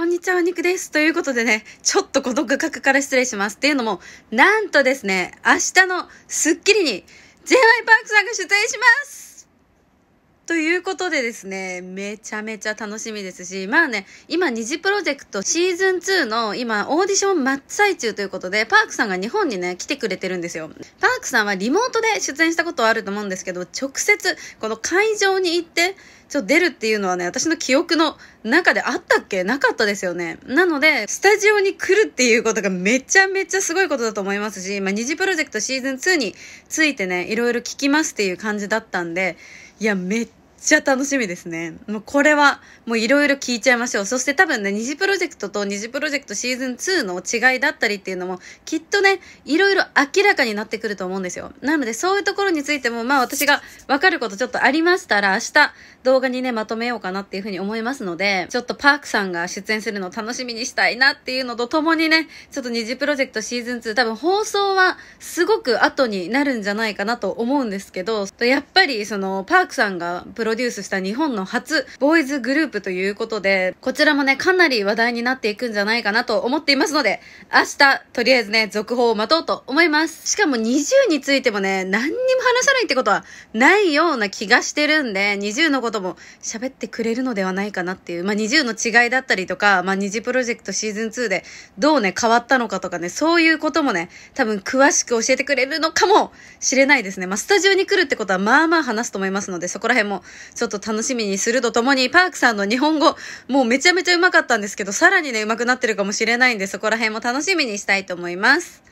こんにちは、お肉です。ということでね、ちょっとこの画角から失礼します。っていうのも、なんとですね、明日のスッキリに、j y p パークさんが出演しますということでですね、めちゃめちゃ楽しみですし、まあね、今、二次プロジェクトシーズン2の今、オーディション真っ最中ということで、パークさんが日本にね、来てくれてるんですよ。パークさんはリモートで出演したことはあると思うんですけど、直接、この会場に行って、ちょ、出るっていうのはね、私の記憶の中であったっけなかったですよね。なので、スタジオに来るっていうことがめちゃめちゃすごいことだと思いますし、まあ、二次プロジェクトシーズン2についてね、いろいろ聞きますっていう感じだったんで、いや、めっちゃ楽しみですね。もうこれは、もういろいろ聞いちゃいましょう。そして多分ね、二次プロジェクトと二次プロジェクトシーズン2の違いだったりっていうのも、きっとね、いろいろ明らかになってくると思うんですよ。なので、そういうところについても、まあ私がわかることちょっとありましたら、明日動画にね、まとめようかなっていうふうに思いますので、ちょっとパークさんが出演するのを楽しみにしたいなっていうのとともにね、ちょっと二次プロジェクトシーズン2、多分放送はすごく後になるんじゃないかなと思うんですけど、やっぱりその、パークさんがプロロデュースした日本の初ボーイズグループということで、こちらもね、かなり話題になっていくんじゃないかなと思っていますので、明日、とりあえずね、続報を待とうと思います。しかも NiziU についてもね、何にも話さないってことはないような気がしてるんで、NiziU のことも喋ってくれるのではないかなっていう、まあ NiziU の違いだったりとか、まあ Nizi プロジェクトシーズン2でどうね、変わったのかとかね、そういうこともね、多分詳しく教えてくれるのかもしれないですね。まあスタジオに来るってことはまあまあ話すと思いますので、そこら辺もちょっと楽しみにするとともに、パークさんの日本語、もうめちゃめちゃうまかったんですけど、さらにね、うまくなってるかもしれないんで、そこら辺も楽しみにしたいと思います。